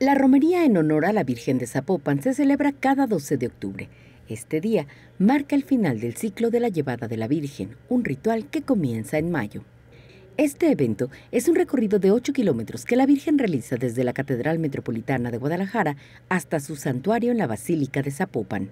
La romería en honor a la Virgen de Zapopan se celebra cada 12 de octubre. Este día marca el final del ciclo de la llevada de la Virgen, un ritual que comienza en mayo. Este evento es un recorrido de 8 kilómetros que la Virgen realiza desde la Catedral Metropolitana de Guadalajara hasta su santuario en la Basílica de Zapopan.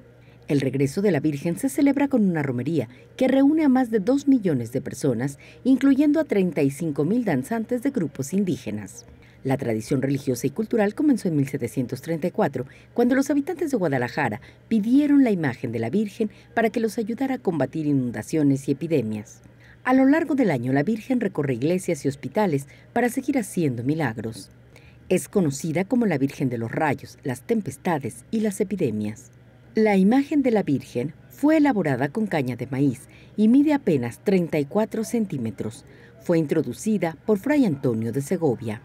El regreso de la Virgen se celebra con una romería que reúne a más de 2 millones de personas, incluyendo a 35 mil danzantes de grupos indígenas. La tradición religiosa y cultural comenzó en 1734, cuando los habitantes de Guadalajara pidieron la imagen de la Virgen para que los ayudara a combatir inundaciones y epidemias. A lo largo del año, la Virgen recorre iglesias y hospitales para seguir haciendo milagros. Es conocida como la Virgen de los Rayos, las tempestades y las epidemias. La imagen de la Virgen fue elaborada con caña de maíz y mide apenas 34 centímetros. Fue introducida por Fray Antonio de Segovia.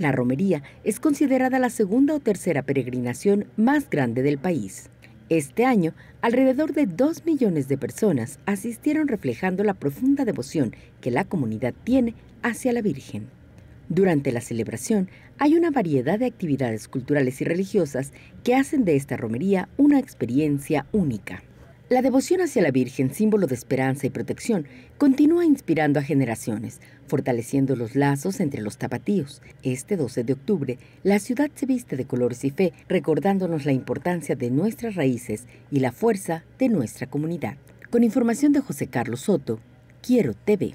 La romería es considerada la segunda o tercera peregrinación más grande del país. Este año, alrededor de 2 millones de personas asistieron reflejando la profunda devoción que la comunidad tiene hacia la Virgen. Durante la celebración hay una variedad de actividades culturales y religiosas que hacen de esta romería una experiencia única. La devoción hacia la Virgen, símbolo de esperanza y protección, continúa inspirando a generaciones, fortaleciendo los lazos entre los tapatíos. Este 12 de octubre, la ciudad se viste de colores y fe, recordándonos la importancia de nuestras raíces y la fuerza de nuestra comunidad. Con información de José Carlos Soto, Quiero TV.